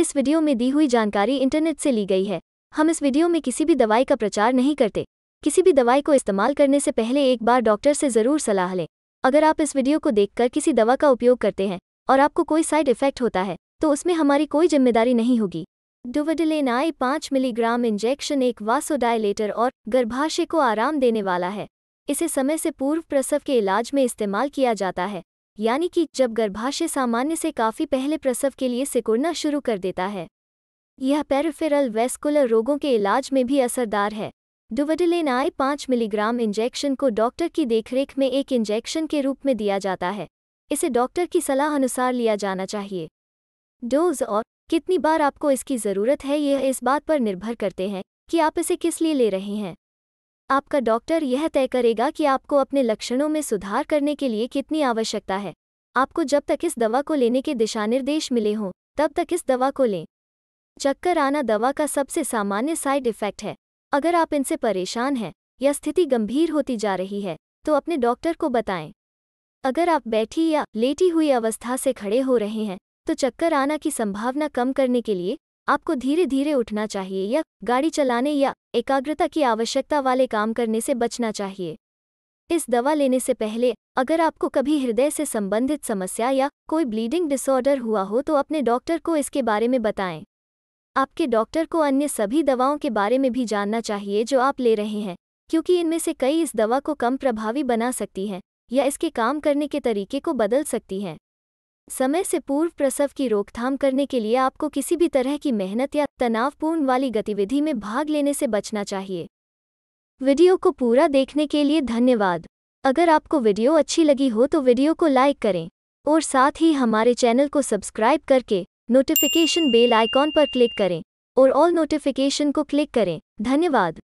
इस वीडियो में दी हुई जानकारी इंटरनेट से ली गई है हम इस वीडियो में किसी भी दवाई का प्रचार नहीं करते किसी भी दवाई को इस्तेमाल करने से पहले एक बार डॉक्टर से ज़रूर सलाह लें अगर आप इस वीडियो को देखकर किसी दवा का उपयोग करते हैं और आपको कोई साइड इफेक्ट होता है तो उसमें हमारी कोई जिम्मेदारी नहीं होगी डुवडिलेन आई पाँच मिलीग्राम इंजेक्शन एक वासोडायलेटर और गर्भाशय को आराम देने वाला है इसे समय से पूर्व प्रसव के इलाज में इस्तेमाल किया जाता है यानी कि जब गर्भाशय सामान्य से काफ़ी पहले प्रसव के लिए सिकुड़ना शुरू कर देता है यह पेरिफेरल वेस्कुलर रोगों के इलाज में भी असरदार है डुवडिलेन आई पाँच मिलीग्राम इंजेक्शन को डॉक्टर की देखरेख में एक इंजेक्शन के रूप में दिया जाता है इसे डॉक्टर की सलाह अनुसार लिया जाना चाहिए डोज और कितनी बार आपको इसकी ज़रूरत है यह इस बात पर निर्भर करते हैं कि आप इसे किस लिए ले रहे हैं आपका डॉक्टर यह तय करेगा कि आपको अपने लक्षणों में सुधार करने के लिए कितनी आवश्यकता है आपको जब तक इस दवा को लेने के दिशानिर्देश मिले हों तब तक इस दवा को लें चक्कर आना दवा का सबसे सामान्य साइड इफेक्ट है अगर आप इनसे परेशान हैं या स्थिति गंभीर होती जा रही है तो अपने डॉक्टर को बताएं अगर आप बैठी या लेटी हुई अवस्था से खड़े हो रहे हैं तो चक्कर आना की संभावना कम करने के लिए आपको धीरे धीरे उठना चाहिए या गाड़ी चलाने या एकाग्रता की आवश्यकता वाले काम करने से बचना चाहिए इस दवा लेने से पहले अगर आपको कभी हृदय से संबंधित समस्या या कोई ब्लीडिंग डिसऑर्डर हुआ हो तो अपने डॉक्टर को इसके बारे में बताएं आपके डॉक्टर को अन्य सभी दवाओं के बारे में भी जानना चाहिए जो आप ले रहे हैं क्योंकि इनमें से कई इस दवा को कम प्रभावी बना सकती हैं या इसके काम करने के तरीके को बदल सकती हैं समय से पूर्व प्रसव की रोकथाम करने के लिए आपको किसी भी तरह की मेहनत या तनावपूर्ण वाली गतिविधि में भाग लेने से बचना चाहिए वीडियो को पूरा देखने के लिए धन्यवाद अगर आपको वीडियो अच्छी लगी हो तो वीडियो को लाइक करें और साथ ही हमारे चैनल को सब्सक्राइब करके नोटिफिकेशन बेल आइकॉन पर क्लिक करें और ऑल नोटिफिकेशन को क्लिक करें धन्यवाद